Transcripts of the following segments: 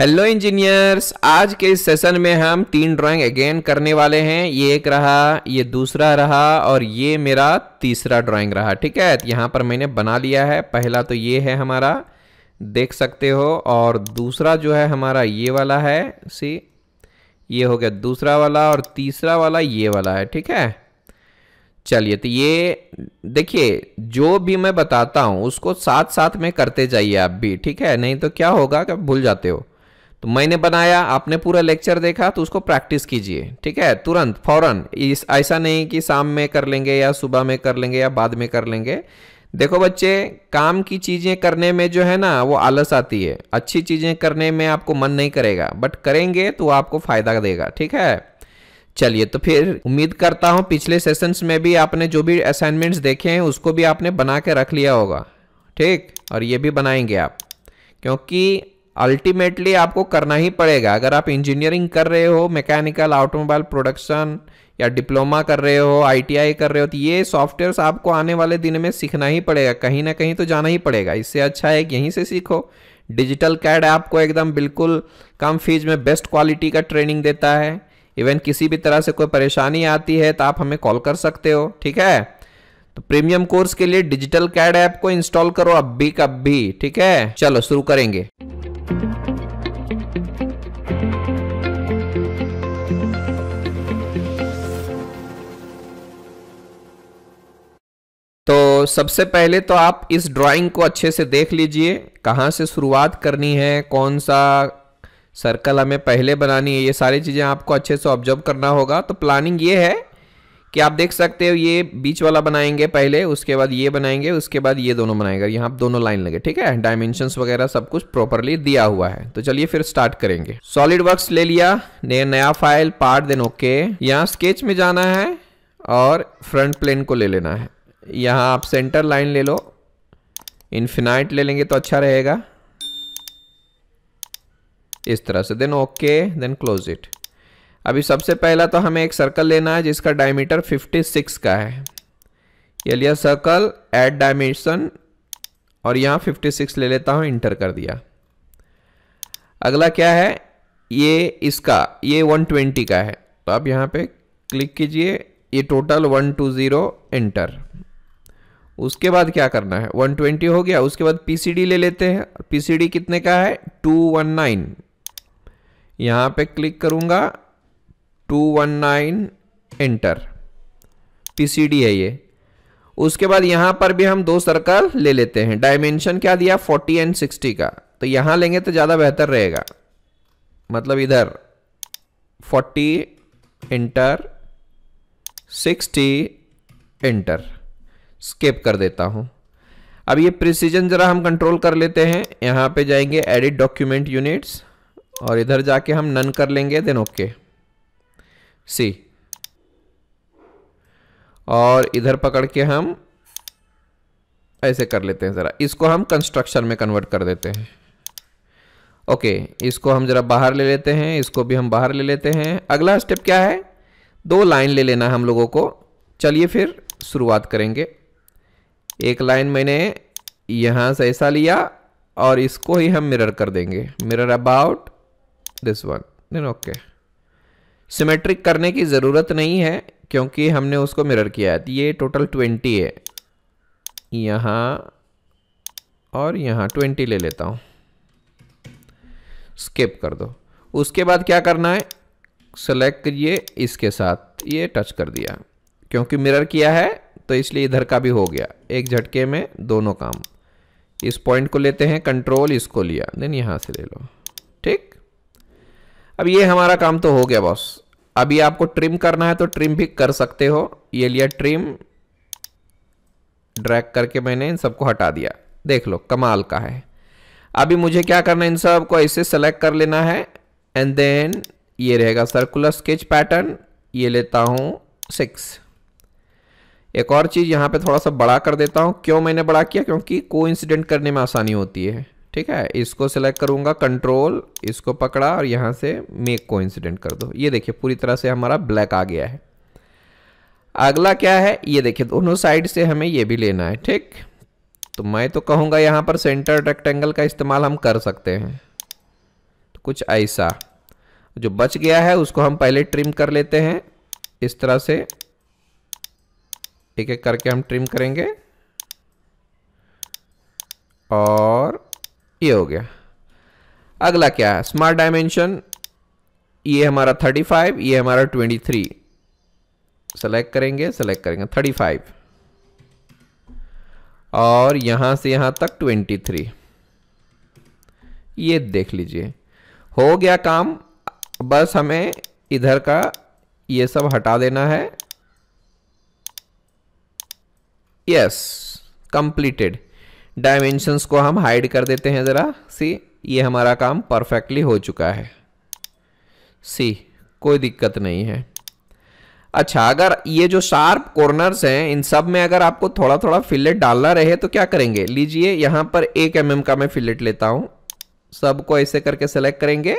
Hello engineers आज के इस सेशन में हम तीन ड्राइंग अगेन करने वाले हैं ये एक रहा ये दूसरा रहा और ये मेरा तीसरा ड्राइंग रहा ठीक है तो यहाँ पर मैंने बना लिया है पहला तो ये है हमारा देख सकते हो और दूसरा जो है हमारा ये वाला है सी ये हो गया दूसरा वाला और तीसरा वाला ये वाला है ठीक है चलिए तो ये देखिए जो भी मैं बताता हूँ उसको साथ साथ में करते जाइए आप भी ठीक है नहीं तो क्या होगा कि भूल जाते हो तो मैंने बनाया आपने पूरा लेक्चर देखा तो उसको प्रैक्टिस कीजिए ठीक है तुरंत फौरन इस ऐसा नहीं कि शाम में कर लेंगे या सुबह में कर लेंगे या बाद में कर लेंगे देखो बच्चे काम की चीज़ें करने में जो है ना वो आलस आती है अच्छी चीज़ें करने में आपको मन नहीं करेगा बट करेंगे तो आपको फ़ायदा देगा ठीक है चलिए तो फिर उम्मीद करता हूँ पिछले सेशंस में भी आपने जो भी असाइनमेंट्स देखे हैं उसको भी आपने बना के रख लिया होगा ठीक और ये भी बनाएंगे आप क्योंकि अल्टीमेटली आपको करना ही पड़ेगा अगर आप इंजीनियरिंग कर रहे हो मैकेनिकल ऑटोमोबाइल प्रोडक्शन या डिप्लोमा कर रहे हो आईटीआई कर रहे हो तो ये सॉफ्टवेयर्स आपको आने वाले दिन में सीखना ही पड़ेगा कहीं ना कहीं तो जाना ही पड़ेगा इससे अच्छा है कि यहीं से सीखो डिजिटल कैड आपको एकदम बिल्कुल कम फीस में बेस्ट क्वालिटी का ट्रेनिंग देता है इवन किसी भी तरह से कोई परेशानी आती है तो आप हमें कॉल कर सकते हो ठीक है तो प्रीमियम कोर्स के लिए डिजिटल कैड ऐप को इंस्टॉल करो अब भी कब भी ठीक है चलो शुरू करेंगे सबसे पहले तो आप इस ड्राइंग को अच्छे से देख लीजिए कहाँ से शुरुआत करनी है कौन सा सर्कल हमें पहले बनानी है ये सारी चीज़ें आपको अच्छे से ऑब्जर्व करना होगा तो प्लानिंग ये है कि आप देख सकते हो ये बीच वाला बनाएंगे पहले उसके बाद ये बनाएंगे उसके बाद ये दोनों बनाएंगे यहाँ दोनों लाइन लगे ठीक है डायमेंशंस वगैरह सब कुछ प्रॉपरली दिया हुआ है तो चलिए फिर स्टार्ट करेंगे सॉलिड वर्क ले लिया नया फाइल पार्ट देन ओके यहाँ स्केच में जाना है और फ्रंट प्लेन को ले लेना है यहाँ आप सेंटर लाइन ले लो इन्फिनाइट ले लेंगे तो अच्छा रहेगा इस तरह से then okay then close it अभी सबसे पहला तो हमें एक सर्कल लेना है जिसका डायमीटर 56 का है ये लिया सर्कल एट डायमेंशन और यहाँ 56 ले लेता हूँ इंटर कर दिया अगला क्या है ये इसका ये 120 का है तो आप यहाँ पे क्लिक कीजिए ये टोटल 120 एंटर उसके बाद क्या करना है 120 हो गया उसके बाद पीसीडी ले लेते हैं पीसीडी कितने का है 219 यहाँ पर क्लिक करूँगा 219 एंटर पी है ये उसके बाद यहाँ पर भी हम दो सर्कल ले लेते हैं डायमेंशन क्या दिया 40 एंड 60 का तो यहाँ लेंगे तो ज़्यादा बेहतर रहेगा मतलब इधर 40 एंटर 60 एंटर स्केप कर देता हूँ अब ये प्रिसीजन ज़रा हम कंट्रोल कर लेते हैं यहाँ पे जाएंगे एडिट डॉक्यूमेंट यूनिट्स और इधर जाके हम नन कर लेंगे देन ओके सी और इधर पकड़ के हम ऐसे कर लेते हैं ज़रा इसको हम कंस्ट्रक्शन में कन्वर्ट कर देते हैं ओके इसको हम ज़रा बाहर ले लेते हैं इसको भी हम बाहर ले लेते हैं अगला स्टेप क्या है दो लाइन ले लेना हम लोगों को चलिए फिर शुरुआत करेंगे एक लाइन मैंने यहाँ से ऐसा लिया और इसको ही हम मिरर कर देंगे mirror about this one then okay symmetric करने की ज़रूरत नहीं है क्योंकि हमने उसको मिरर किया है तो ये टोटल ट्वेंटी है यहाँ और यहाँ ट्वेंटी ले लेता हूँ स्केप कर दो उसके बाद क्या करना है सेलेक्ट करिए इसके साथ ये टच कर दिया क्योंकि मिरर किया है तो इसलिए इधर का भी हो गया एक झटके में दोनों काम इस पॉइंट को लेते हैं कंट्रोल इसको लिया देन यहाँ से ले लो ठीक अब ये हमारा काम तो हो गया बॉस अभी आपको ट्रिम करना है तो ट्रिम भी कर सकते हो ये लिया ट्रिम ड्रैग करके मैंने इन सबको हटा दिया देख लो कमाल का है अभी मुझे क्या करना है इन सब को ऐसे सेलेक्ट कर लेना है एंड देन ये रहेगा सर्कुलर स्केच पैटर्न ये लेता हूँ सिक्स एक और चीज़ यहाँ पे थोड़ा सा बड़ा कर देता हूँ क्यों मैंने बड़ा किया क्योंकि इंसिडेंट करने में आसानी होती है ठीक है इसको सेलेक्ट करूँगा कंट्रोल इसको पकड़ा और यहाँ से मेक इंसिडेंट कर दो ये देखिए पूरी तरह से हमारा ब्लैक आ गया है अगला क्या है ये देखिए दोनों साइड से हमें ये भी लेना है ठीक तो मैं तो कहूँगा यहाँ पर सेंटर रेक्टेंगल का इस्तेमाल हम कर सकते हैं तो कुछ ऐसा जो बच गया है उसको हम पहले ट्रिम कर लेते हैं इस तरह से एक एक करके हम ट्रिम करेंगे और ये हो गया अगला क्या है स्मार्ट डायमेंशन ये हमारा 35 ये हमारा 23 सेलेक्ट करेंगे सेलेक्ट करेंगे 35 और यहां से यहां तक 23 ये देख लीजिए हो गया काम बस हमें इधर का ये सब हटा देना है यस कंप्लीटेड डायमेंशंस को हम हाइड कर देते हैं ज़रा सी ये हमारा काम परफेक्टली हो चुका है सी कोई दिक्कत नहीं है अच्छा अगर ये जो शार्प कॉर्नर्स हैं इन सब में अगर आपको थोड़ा थोड़ा फिलेट डालना रहे तो क्या करेंगे लीजिए यहां पर एक एम mm का मैं फिलेट लेता हूँ सबको ऐसे करके सेलेक्ट करेंगे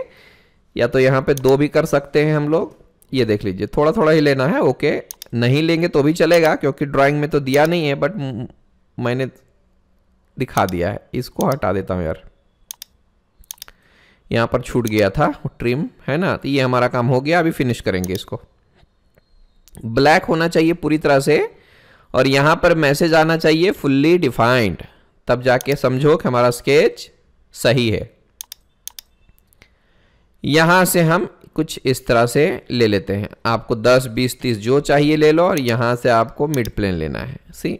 या तो यहां पे दो भी कर सकते हैं हम लोग ये देख लीजिए थोड़ा थोड़ा ही लेना है ओके नहीं लेंगे तो भी चलेगा क्योंकि ड्राइंग में तो दिया नहीं है बट मैंने दिखा दिया है इसको हटा देता हूँ यार यहाँ पर छूट गया था ट्रिम है ना तो ये हमारा काम हो गया अभी फिनिश करेंगे इसको ब्लैक होना चाहिए पूरी तरह से और यहाँ पर मैसेज आना चाहिए फुल्ली डिफाइंड तब जाके समझो कि हमारा स्केच सही है यहाँ से हम कुछ इस तरह से ले लेते हैं आपको 10, 20, 30 जो चाहिए ले लो और यहाँ से आपको मिड प्लेन लेना है सी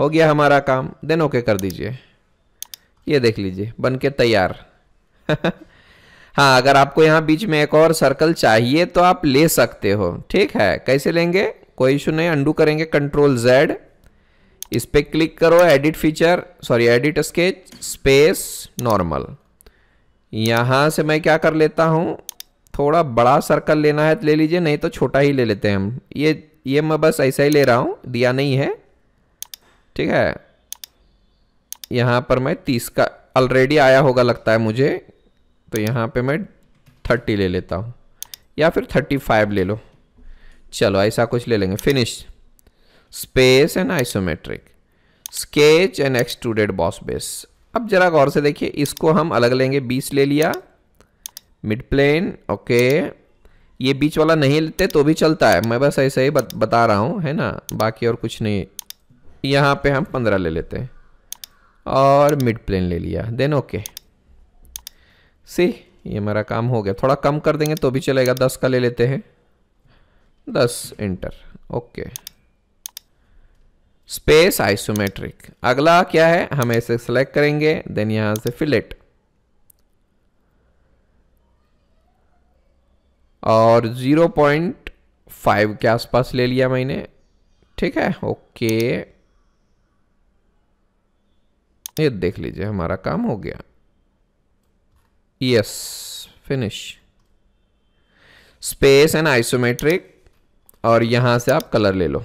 हो गया हमारा काम देन ओके कर दीजिए ये देख लीजिए बन के तैयार हाँ अगर आपको यहाँ बीच में एक और सर्कल चाहिए तो आप ले सकते हो ठीक है कैसे लेंगे कोई इशू नहीं अंडू करेंगे कंट्रोल जेड इस पर क्लिक करो edit feature sorry edit sketch space normal यहाँ से मैं क्या कर लेता हूँ थोड़ा बड़ा सर्कल लेना है तो ले लीजिए नहीं तो छोटा ही ले लेते हैं हम ये ये मैं बस ऐसा ही ले रहा हूँ दिया नहीं है ठीक है यहाँ पर मैं तीस का ऑलरेडी आया होगा लगता है मुझे तो यहाँ पे मैं थर्टी ले लेता हूँ या फिर थर्टी फाइव ले लो चलो ऐसा कुछ ले लेंगे finish space and isometric sketch and extruded boss base अब जरा गौर से देखिए इसको हम अलग लेंगे बीस ले लिया मिड प्लेन ओके ये बीच वाला नहीं लेते तो भी चलता है मैं बस ऐसे ही बत, बता रहा हूँ है ना बाकी और कुछ नहीं यहाँ पे हम पंद्रह ले लेते हैं और मिड प्लेन ले लिया देन ओके सी ये मेरा काम हो गया थोड़ा कम कर देंगे तो भी चलेगा दस का ले लेते हैं दस इंटर ओके स्पेस आइसोमेट्रिक अगला क्या है हम इसे सेलेक्ट करेंगे देन यहां से फिलेट और 0.5 के आसपास ले लिया मैंने ठीक है ओके ये देख लीजिए हमारा काम हो गया yes finish space and isometric और यहां से आप कलर ले लो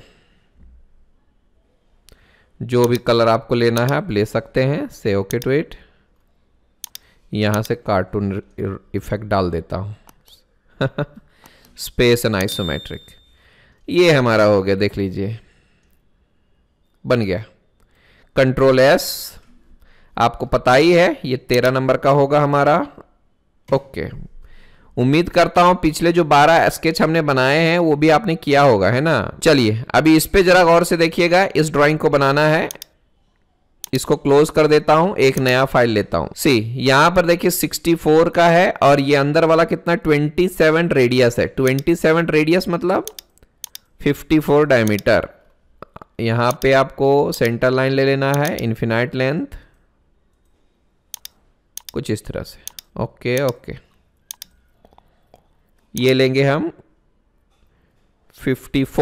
जो भी कलर आपको लेना है आप ले सकते हैं से ओके टू इट यहाँ से कार्टून इफेक्ट डाल देता हूँ स्पेस एंड आइसोमेट्रिक ये हमारा हो गया देख लीजिए बन गया कंट्रोल एस आपको पता ही है ये तेरह नंबर का होगा हमारा ओके उम्मीद करता हूँ पिछले जो बारह स्केच हमने बनाए हैं वो भी आपने किया होगा है ना चलिए अभी इस पे जरा गौर से देखिएगा इस ड्राइंग को बनाना है इसको क्लोज कर देता हूं एक नया फाइल लेता हूं सी यहां पर देखिए 64 का है और ये अंदर वाला कितना 27 रेडियस है 27 रेडियस मतलब 54 डायमीटर यहां पर आपको सेंटर लाइन ले लेना है इन्फिनाइट लेंथ कुछ इस तरह से ओके ओके ये लेंगे हम 54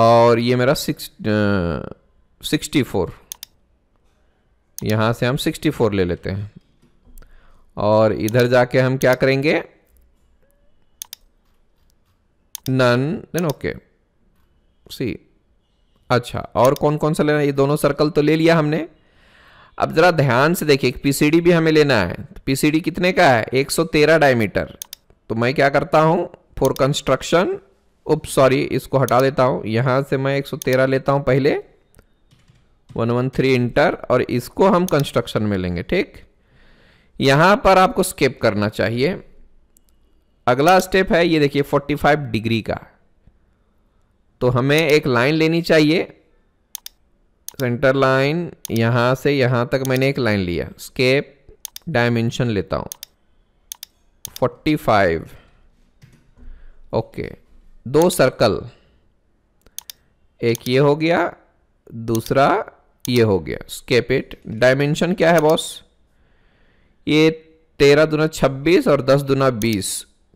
और ये मेरा सिक्स सिक्सटी फोर यहाँ से हम 64 ले लेते हैं और इधर जाके हम क्या करेंगे नन देन ओके सी अच्छा और कौन कौन सा लेना ये दोनों सर्कल तो ले लिया हमने अब ज़रा ध्यान से देखिए पीसीडी भी हमें लेना है तो पीसीडी कितने का है 113 डायमीटर तो मैं क्या करता हूँ फॉर कंस्ट्रक्शन उप सॉरी इसको हटा देता हूँ यहाँ से मैं 113 लेता हूँ पहले 113 इंटर और इसको हम कंस्ट्रक्शन में लेंगे ठीक यहाँ पर आपको स्केप करना चाहिए अगला स्टेप है ये देखिए 45 डिग्री का तो हमें एक लाइन लेनी चाहिए सेंटर लाइन यहाँ से यहाँ तक मैंने एक लाइन लिया स्केप डायमेंशन लेता हूँ 45 ओके दो सर्कल एक ये हो गया दूसरा ये हो गया स्केप इट डायमेंशन क्या है बॉस ये तेरह दुना छब्बीस और दस दुना बीस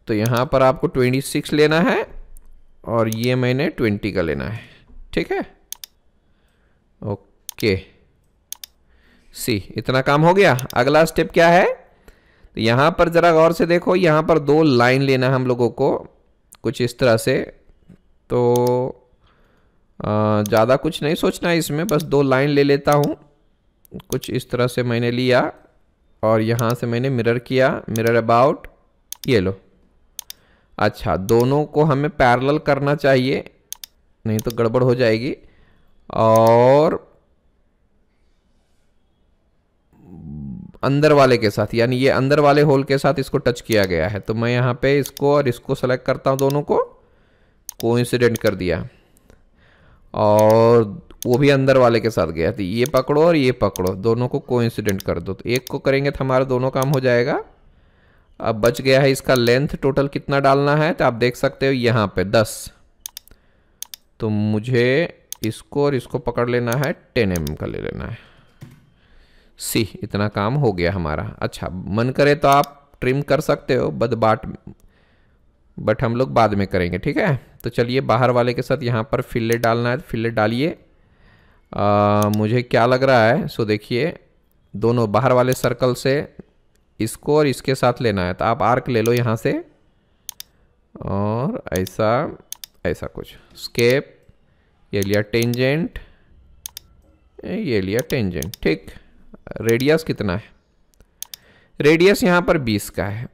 तो यहाँ पर आपको ट्वेंटी सिक्स लेना है और ये मैंने ट्वेंटी का लेना है ठीक है ओके सी इतना काम हो गया अगला स्टेप क्या है तो यहाँ पर ज़रा गौर से देखो यहाँ पर दो लाइन लेना हम लोगों को कुछ इस तरह से तो ज़्यादा कुछ नहीं सोचना है इसमें बस दो लाइन ले लेता हूँ कुछ इस तरह से मैंने लिया और यहाँ से मैंने मिरर किया मिरर अबाउट ये लो अच्छा दोनों को हमें पैरेलल करना चाहिए नहीं तो गड़बड़ हो जाएगी और अंदर वाले के साथ यानी ये अंदर वाले होल के साथ इसको टच किया गया है तो मैं यहाँ पे इसको और इसको सेलेक्ट करता हूँ दोनों को कोइंसिडेंट कर दिया और वो भी अंदर वाले के साथ गया तो ये पकड़ो और ये पकड़ो दोनों को कोइंसिडेंट कर दो तो एक को करेंगे तो हमारा दोनों काम हो जाएगा अब बच गया है इसका लेंथ टोटल कितना डालना है तो आप देख सकते हो यहाँ पे दस तो मुझे इसको और इसको पकड़ लेना है टेन एम का ले लेना है सी इतना काम हो गया हमारा अच्छा मन करे तो आप ट्रिम कर सकते हो बद बाट बट हम लोग बाद में करेंगे ठीक है तो चलिए बाहर वाले के साथ यहाँ पर फिल्ले डालना है फिल्ले डालिए मुझे क्या लग रहा है सो देखिए दोनों बाहर वाले सर्कल से इसको और इसके साथ लेना है तो आप आर्क ले लो यहाँ से और ऐसा ऐसा कुछ स्केप ये लिया टेंजेंट ये लिया टेंजेंट ठीक रेडियस कितना है रेडियस यहाँ पर 20 का है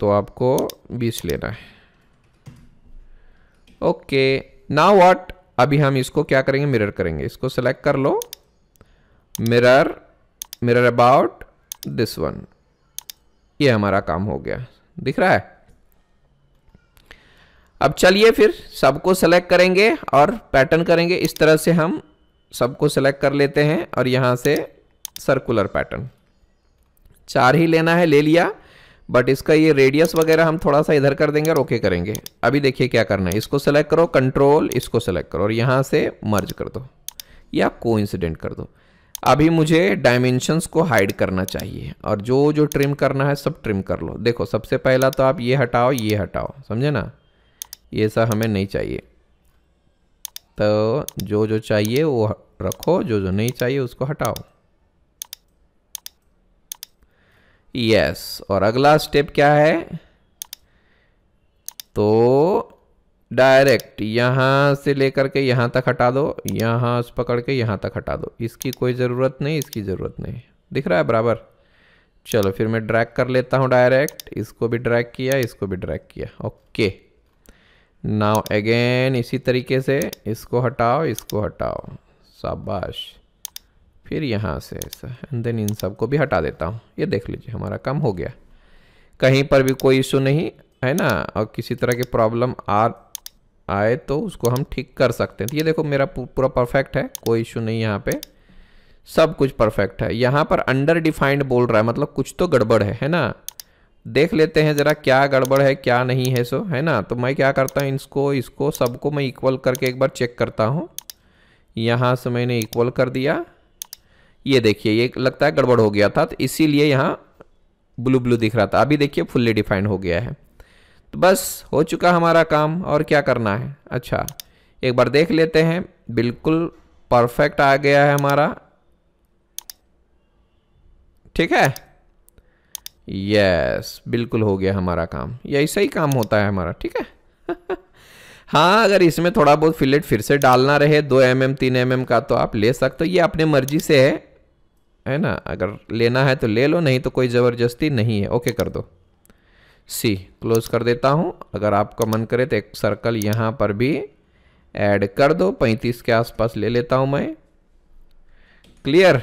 तो आपको 20 लेना है ओके नाउ व्हाट अभी हम इसको क्या करेंगे मिरर करेंगे इसको सेलेक्ट कर लो mirror mirror about this one ये हमारा काम हो गया दिख रहा है अब चलिए फिर सबको सेलेक्ट करेंगे और पैटर्न करेंगे इस तरह से हम सबको सेलेक्ट कर लेते हैं और यहाँ से सर्कुलर पैटर्न चार ही लेना है ले लिया बट इसका ये रेडियस वगैरह हम थोड़ा सा इधर कर देंगे और ओके करेंगे अभी देखिए क्या करना है इसको सेलेक्ट करो कंट्रोल इसको सेलेक्ट करो और यहाँ से मर्ज कर दो या को कर दो अभी मुझे डायमेंशंस को हाइड करना चाहिए और जो जो ट्रिम करना है सब ट्रिम कर लो देखो सबसे पहला तो आप ये हटाओ ये हटाओ समझे ना ये सब हमें नहीं चाहिए तो जो जो चाहिए वो रखो जो जो नहीं चाहिए उसको हटाओ यस और अगला स्टेप क्या है तो डायरेक्ट यहाँ से लेकर के यहाँ तक हटा दो यहाँ से पकड़ के यहाँ तक हटा दो इसकी कोई ज़रूरत नहीं इसकी ज़रूरत नहीं दिख रहा है बराबर चलो फिर मैं ड्रैग कर लेता हूँ डायरेक्ट इसको भी ड्रैग किया इसको भी ड्रैग किया ओके नाउ अगेन इसी तरीके से इसको हटाओ इसको हटाओ शाबाश फिर यहाँ से ऐसा एंड देन इन सब को भी हटा देता हूँ ये देख लीजिए हमारा काम हो गया कहीं पर भी कोई इशू नहीं है ना और किसी तरह की प्रॉब्लम आ आए तो उसको हम ठीक कर सकते हैं तो ये देखो मेरा पूरा परफेक्ट है कोई इशू नहीं यहाँ पे सब कुछ परफेक्ट है यहाँ पर अंडर डिफाइंड बोल रहा है मतलब कुछ तो गड़बड़ है है ना देख लेते हैं ज़रा क्या गड़बड़ है क्या नहीं है सो है ना तो मैं क्या करता हूँ इसको इसको सबको मैं इक्वल करके एक बार चेक करता हूँ यहाँ से मैंने इक्वल कर दिया ये देखिए ये लगता है गड़बड़ हो गया था तो इसीलिए यहाँ ब्लू ब्लू दिख रहा था अभी देखिए फुल्ली डिफाइंड हो गया है तो बस हो चुका हमारा काम और क्या करना है अच्छा एक बार देख लेते हैं बिल्कुल परफेक्ट आ गया है हमारा ठीक है यस बिल्कुल हो गया हमारा काम यही सही काम होता है हमारा ठीक है हाँ अगर इसमें थोड़ा बहुत फिलेट फिर से डालना रहे दो एम एम तीन एम एम का तो आप ले सकते हो ये अपने मर्जी से है है ना अगर लेना है तो ले लो नहीं तो कोई ज़बरदस्ती नहीं है ओके कर दो सी क्लोज कर देता हूँ अगर आपका मन करे तो एक सर्कल यहाँ पर भी ऐड कर दो पैंतीस के आसपास ले लेता हूँ मैं क्लियर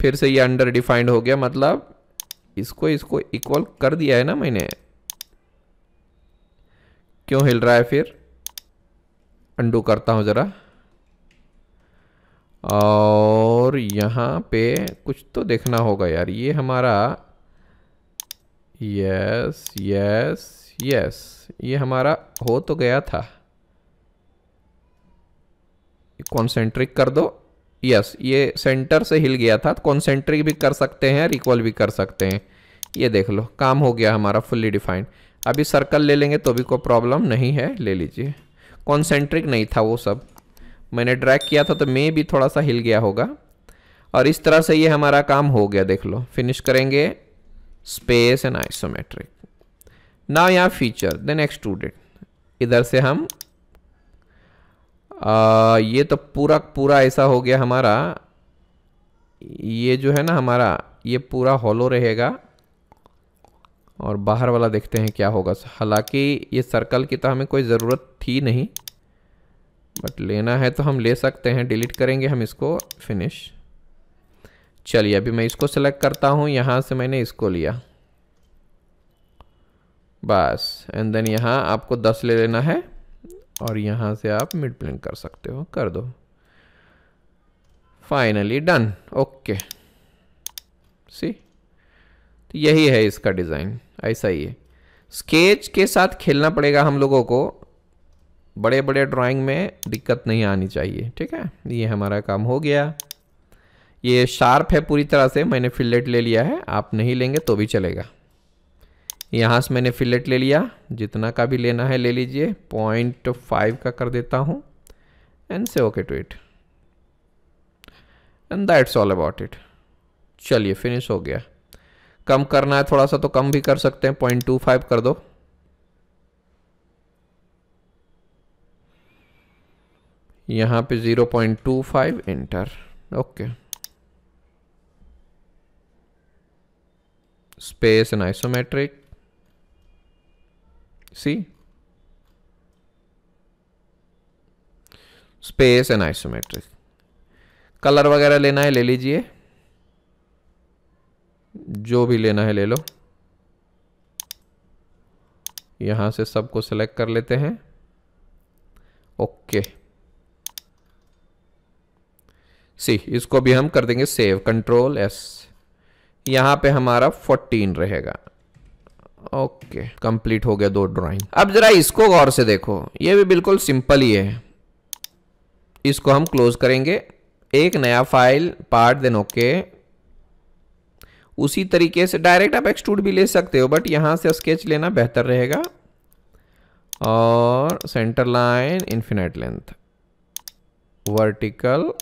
फिर से ये अंडर डिफाइंड हो गया मतलब इसको इसको इक्वल कर दिया है ना मैंने क्यों हिल रहा है फिर अंडू करता हूँ ज़रा और यहाँ पे कुछ तो देखना होगा यार ये हमारा यस यस यस ये हमारा हो तो गया था कॉन्सेंट्रिक कर दो यस ये सेंटर से हिल गया था तो कॉन्सेंट्रिक भी कर सकते हैं रिकॉल भी कर सकते हैं ये देख लो काम हो गया हमारा फुल्ली डिफाइंड अभी सर्कल ले लेंगे तो भी कोई प्रॉब्लम नहीं है ले लीजिए कॉन्सेंट्रिक नहीं था वो सब मैंने ड्रैग किया था तो मे भी थोड़ा सा हिल गया होगा और इस तरह से ये हमारा काम हो गया देख लो फिनिश करेंगे स्पेस एंड आइसोमेट्रिक नाउ यहाँ फीचर देन डेट इधर से हम आ, ये तो पूरा पूरा ऐसा हो गया हमारा ये जो है ना हमारा ये पूरा हॉलो रहेगा और बाहर वाला देखते हैं क्या होगा हालांकि ये सर्कल की तो हमें कोई ज़रूरत थी नहीं बट लेना है तो हम ले सकते हैं डिलीट करेंगे हम इसको फिनिश चलिए अभी मैं इसको सेलेक्ट करता हूँ यहाँ से मैंने इसको लिया बस एंड देन यहाँ आपको दस ले लेना है और यहाँ से आप मिड प्लेन कर सकते हो कर दो फाइनली डन ओके सी तो यही है इसका डिज़ाइन ऐसा ही है स्केच के साथ खेलना पड़ेगा हम लोगों को बड़े बड़े ड्राइंग में दिक्कत नहीं आनी चाहिए ठीक है ये हमारा काम हो गया ये शार्प है पूरी तरह से मैंने फिलेट ले लिया है आप नहीं लेंगे तो भी चलेगा यहाँ से मैंने फिलेट ले लिया जितना का भी लेना है ले लीजिए पॉइंट फाइव का कर देता हूँ एंड से okay to it and that's all about it चलिए फिनिश हो गया कम करना है थोड़ा सा तो कम भी कर सकते हैं पॉइंट टू फाइव कर दो यहाँ पे 0.25 enter okay space and isometric see space and isometric colour वगैरह लेना है ले लीजिए जो भी लेना है ले लो यहां से सबको सेलेक्ट कर लेते हैं ओके okay. सी इसको भी हम कर देंगे सेव कंट्रोल एस यहाँ पे हमारा 14 रहेगा ओके कंप्लीट हो गया दो ड्राइंग अब जरा इसको गौर से देखो ये भी बिल्कुल सिंपल ही है इसको हम क्लोज करेंगे एक नया फाइल पार्ट देन ओके उसी तरीके से डायरेक्ट आप एक्सट्रूड भी ले सकते हो बट यहाँ से स्केच लेना बेहतर रहेगा और centre line infinite length vertical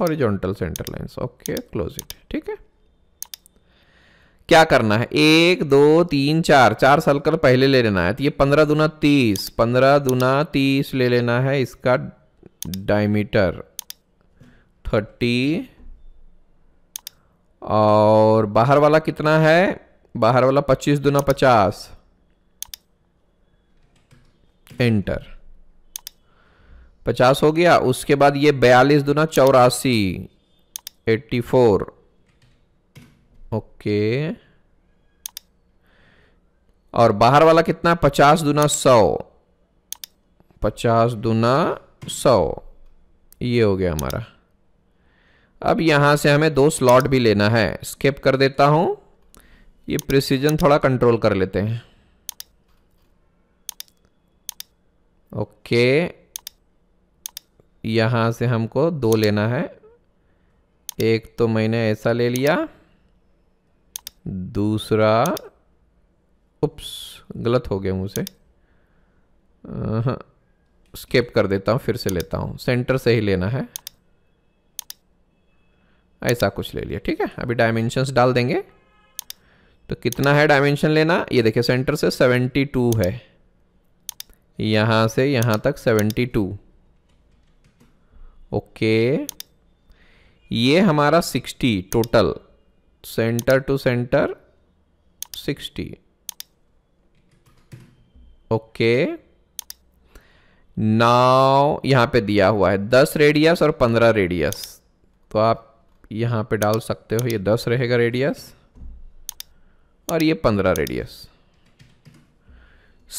horizontal centre line okay close it ठीक है क्या करना है एक दो तीन चार चार सर्कल पहले ले लेना है तो ये पंद्रह दुना तीस पंद्रह दुना तीस ले लेना है इसका डायमीटर थर्टी और बाहर वाला कितना है बाहर वाला पच्चीस दुना पचास एंटर पचास हो गया उसके बाद ये बयालीस दुना चौरासी एट्टी फोर ओके और बाहर वाला कितना पचास दुना सौ पचास दुना सौ ये हो गया हमारा अब यहाँ से हमें दो स्लॉट भी लेना है स्किप कर देता हूँ ये प्रिसीजन थोड़ा कंट्रोल कर लेते हैं ओके यहाँ से हमको दो लेना है एक तो मैंने ऐसा ले लिया दूसरा उप्स गलत हो गया मुझसे स्केप कर देता हूँ फिर से लेता हूँ सेंटर से ही लेना है ऐसा कुछ ले लिया ठीक है अभी डायमेंशंस डाल देंगे तो कितना है डायमेंशन लेना ये देखिए सेंटर से 72 है यहाँ से यहाँ तक 72 ओके ये हमारा sixty total centre to centre sixty okay now यहां पे दिया हुआ है दस रेडियस और पंद्रह रेडियस तो आप यहां पे डाल सकते हो ये दस रहेगा रेडियस और ये पंद्रह रेडियस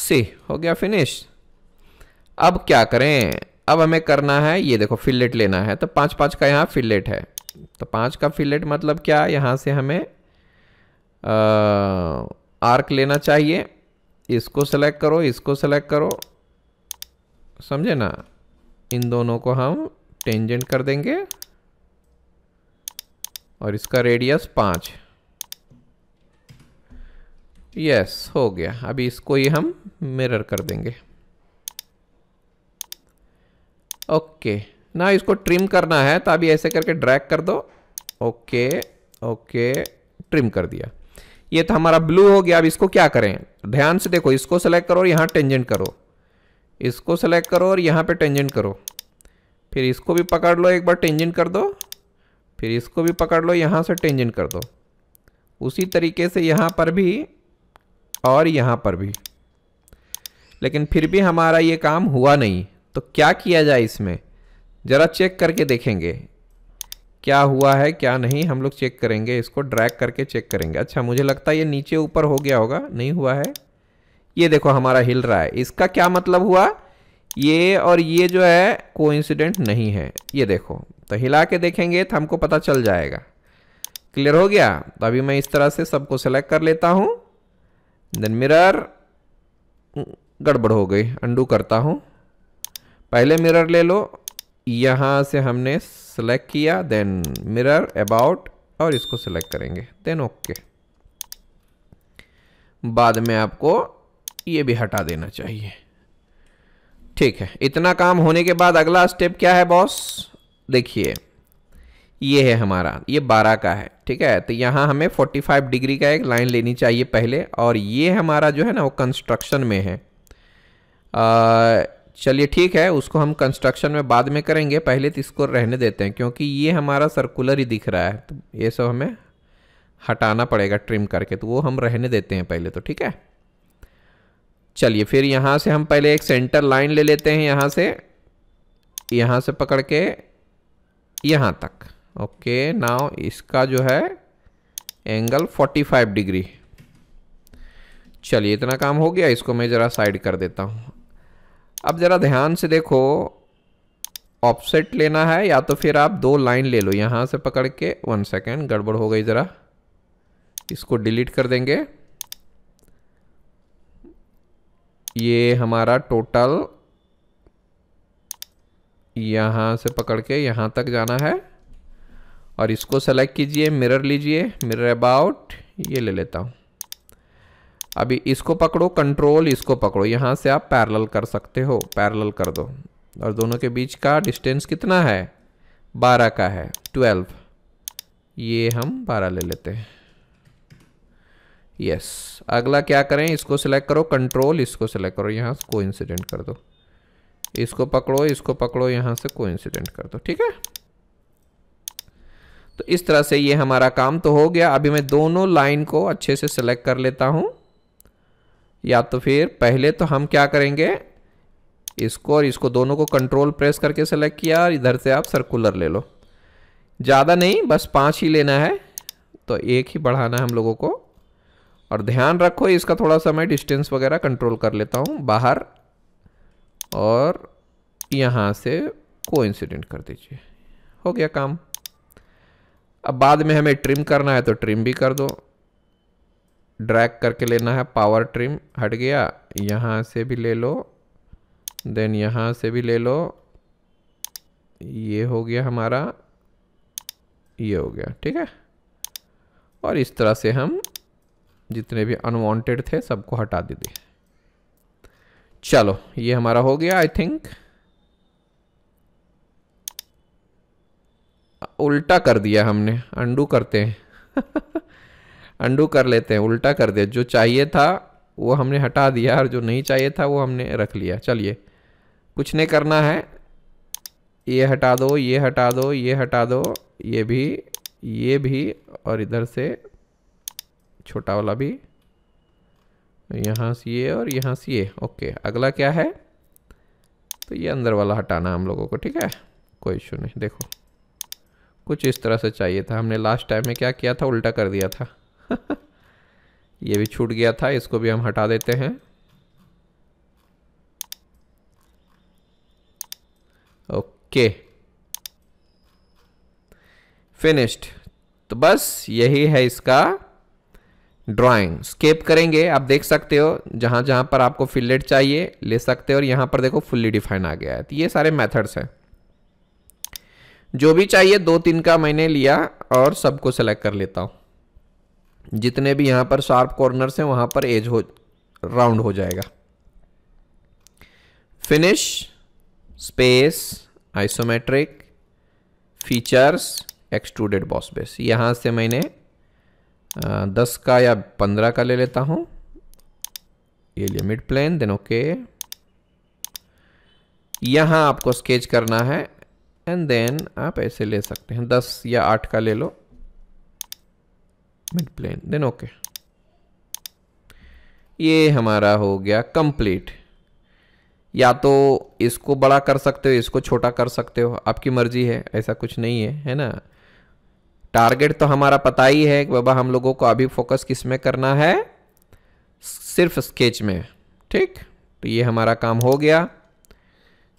सी हो गया फिनिश अब क्या करें अब हमें करना है ये देखो फिलेट लेना है तो पाँच पाँच का यहाँ फिलेट है तो पाँच का फिलेट मतलब क्या यहाँ से हमें आ, आर्क लेना चाहिए इसको सेलेक्ट करो इसको सेलेक्ट करो समझे ना इन दोनों को हम टेंजेंट कर देंगे और इसका रेडियस पाँच यस हो गया अभी इसको ही हम मिरर कर देंगे ओके ना इसको ट्रिम करना है तो अभी ऐसे करके ड्रैग कर दो ओके ओके ट्रिम कर दिया ये तो हमारा ब्लू हो गया अब इसको क्या करें ध्यान से देखो इसको सेलेक्ट करो और यहाँ टेंजेंट करो इसको सेलेक्ट करो और यहाँ पे टेंजेंट करो फिर इसको भी पकड़ लो एक बार टेंजेंट कर दो फिर इसको भी पकड़ लो यहाँ से टेंजेंट कर दो उसी तरीके से यहाँ पर भी और यहाँ पर भी लेकिन फिर भी हमारा ये काम हुआ नहीं तो क्या किया जाए इसमें ज़रा चेक करके देखेंगे क्या हुआ है क्या नहीं हम लोग चेक करेंगे इसको ड्रैग करके चेक करेंगे अच्छा मुझे लगता है ये नीचे ऊपर हो गया होगा नहीं हुआ है ये देखो हमारा हिल रहा है इसका क्या मतलब हुआ ये और ये जो है कोइंसिडेंट नहीं है ये देखो तो हिला के देखेंगे तो हमको पता चल जाएगा क्लियर हो गया तो अभी मैं इस तरह से सबको सेलेक्ट कर लेता हूँ देन मिरर हम्म, गड़बड़ हो गई अंडू करता हूँ पहले मिरर ले लो यहाँ से हमने सेलेक्ट किया देन मिरर अबाउट और इसको सेलेक्ट करेंगे देन ओके okay. बाद में आपको ये भी हटा देना चाहिए ठीक है इतना काम होने के बाद अगला स्टेप क्या है बॉस देखिए ये है हमारा ये 12 का है ठीक है तो यहाँ हमें 45 डिग्री का एक लाइन लेनी चाहिए पहले और ये हमारा जो है ना वो कंस्ट्रक्शन में है आ, चलिए ठीक है उसको हम कंस्ट्रक्शन में बाद में करेंगे पहले तो इसको रहने देते हैं क्योंकि ये हमारा सर्कुलर ही दिख रहा है तो ये सब हमें हटाना पड़ेगा ट्रिम करके तो वो हम रहने देते हैं पहले तो ठीक है चलिए फिर यहाँ से हम पहले एक सेंटर लाइन ले लेते हैं यहाँ से यहाँ से पकड़ के यहाँ तक ओके नाव इसका जो है एंगल 45 डिग्री चलिए इतना काम हो गया इसको मैं ज़रा साइड कर देता हूँ अब ज़रा ध्यान से देखो ऑफसेट लेना है या तो फिर आप दो लाइन ले लो यहाँ से पकड़ के वन सेकेंड गड़बड़ हो गई ज़रा इसको डिलीट कर देंगे ये हमारा टोटल यहाँ से पकड़ के यहाँ तक जाना है और इसको सेलेक्ट कीजिए मिरर लीजिए मिरर अबाउट ये ले लेता हूँ अभी इसको पकड़ो कंट्रोल इसको पकड़ो यहाँ से आप पैरल कर सकते हो पैरल कर दो और दोनों के बीच का डिस्टेंस कितना है बारह का है ट्वेल्व ये हम बारह ले लेते हैं यस अगला क्या करें इसको सिलेक्ट करो कंट्रोल इसको सिलेक्ट करो यहाँ से को इंसिडेंट कर दो इसको पकड़ो इसको पकड़ो यहाँ से को इंसिडेंट कर दो ठीक है तो इस तरह से ये हमारा काम तो हो गया अभी मैं दोनों लाइन को अच्छे से सिलेक्ट कर लेता हूँ या तो फिर पहले तो हम क्या करेंगे इसको और इसको दोनों को कंट्रोल प्रेस करके सेलेक्ट किया और इधर से आप सर्कुलर ले लो ज़्यादा नहीं बस पाँच ही लेना है तो एक ही बढ़ाना है हम लोगों को और ध्यान रखो इसका थोड़ा सा मैं डिस्टेंस वगैरह कंट्रोल कर लेता हूँ बाहर और यहाँ से को कर दीजिए हो गया काम अब बाद में हमें ट्रिम करना है तो ट्रिम भी कर दो ड्रैग करके लेना है पावर ट्रिम हट गया यहाँ से भी ले लो देन यहाँ से भी ले लो ये हो गया हमारा ये हो गया ठीक है और इस तरह से हम जितने भी अनवांटेड थे सबको हटा दे दिए चलो ये हमारा हो गया आई थिंक उल्टा कर दिया हमने अंडू करते हैं अंडू कर लेते हैं उल्टा कर दिया जो चाहिए था वो हमने हटा दिया और जो नहीं चाहिए था वो हमने रख लिया चलिए कुछ नहीं करना है ये हटा दो ये हटा दो ये हटा दो ये भी ये भी और इधर से छोटा वाला भी यहाँ से ये और यहाँ से ये ओके अगला क्या है तो ये अंदर वाला हटाना हम लोगों को ठीक है कोई इशू नहीं देखो कुछ इस तरह से चाहिए था हमने लास्ट टाइम में क्या किया था उल्टा कर दिया था ये भी छूट गया था इसको भी हम हटा देते हैं ओके फिनिश्ड तो बस यही है इसका ड्राइंग स्केप करेंगे आप देख सकते हो जहां जहां पर आपको फिलेट चाहिए ले सकते हो और यहां पर देखो फुल्ली डिफाइन आ गया है तो ये सारे मेथड्स हैं जो भी चाहिए दो तीन का मैंने लिया और सबको सेलेक्ट कर लेता हूं जितने भी यहाँ पर शार्प कॉर्नर्स हैं वहाँ पर एज हो राउंड हो जाएगा finish space isometric features extruded boss base यहाँ से मैंने दस का या पंद्रह का ले लेता हूँ ये लिए मिड प्लेन देन ओके यहाँ आपको स्केच करना है एंड देन आप ऐसे ले सकते हैं दस या आठ का ले लो मिड प्लेन देन ओके ये हमारा हो गया कंप्लीट या तो इसको बड़ा कर सकते हो इसको छोटा कर सकते हो आपकी मर्जी है ऐसा कुछ नहीं है है ना टारगेट तो हमारा पता ही है कि बाबा हम लोगों को अभी फोकस किस में करना है सिर्फ स्केच में ठीक तो ये हमारा काम हो गया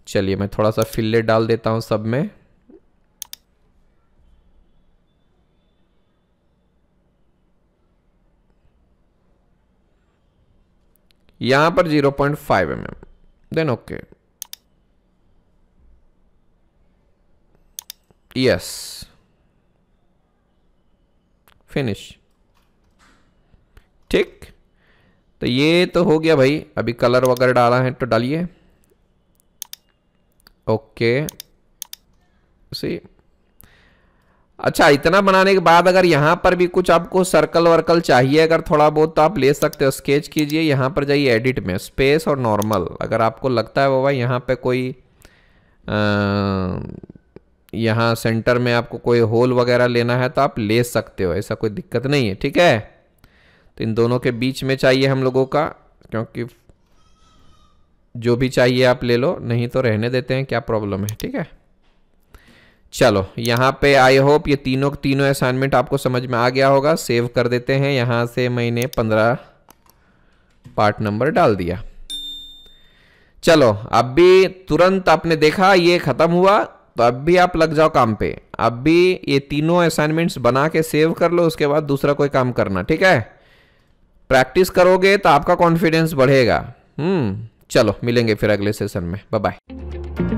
चलिए मैं थोड़ा सा फिल्ले डाल देता हूँ सब में यहां पर 0.5 point five M M then okay yes finish ठीक तो ये तो हो गया भाई अभी कलर वगैरह डाला है तो डालिए ओके सी अच्छा इतना बनाने के बाद अगर यहाँ पर भी कुछ आपको सर्कल वर्कल चाहिए अगर थोड़ा बहुत तो आप ले सकते हो स्केच कीजिए यहाँ पर जाइए एडिट में स्पेस और नॉर्मल अगर आपको लगता है बाबा यहाँ पे कोई यहाँ सेंटर में आपको कोई होल वगैरह लेना है तो आप ले सकते हो ऐसा कोई दिक्कत नहीं है ठीक है तो इन दोनों के बीच में चाहिए हम लोगों का क्योंकि जो भी चाहिए आप ले लो नहीं तो रहने देते हैं क्या प्रॉब्लम है ठीक है चलो यहाँ पे आई होप ये तीनों तीनों असाइनमेंट आपको समझ में आ गया होगा सेव कर देते हैं यहाँ से मैंने पंद्रह पार्ट नंबर डाल दिया चलो अब भी तुरंत आपने देखा ये ख़त्म हुआ तो अब भी आप लग जाओ काम पे अब भी ये तीनों असाइनमेंट्स बना के सेव कर लो उसके बाद दूसरा कोई काम करना ठीक है प्रैक्टिस करोगे तो आपका कॉन्फिडेंस बढ़ेगा हम्म चलो मिलेंगे फिर अगले सेशन में बाय बाय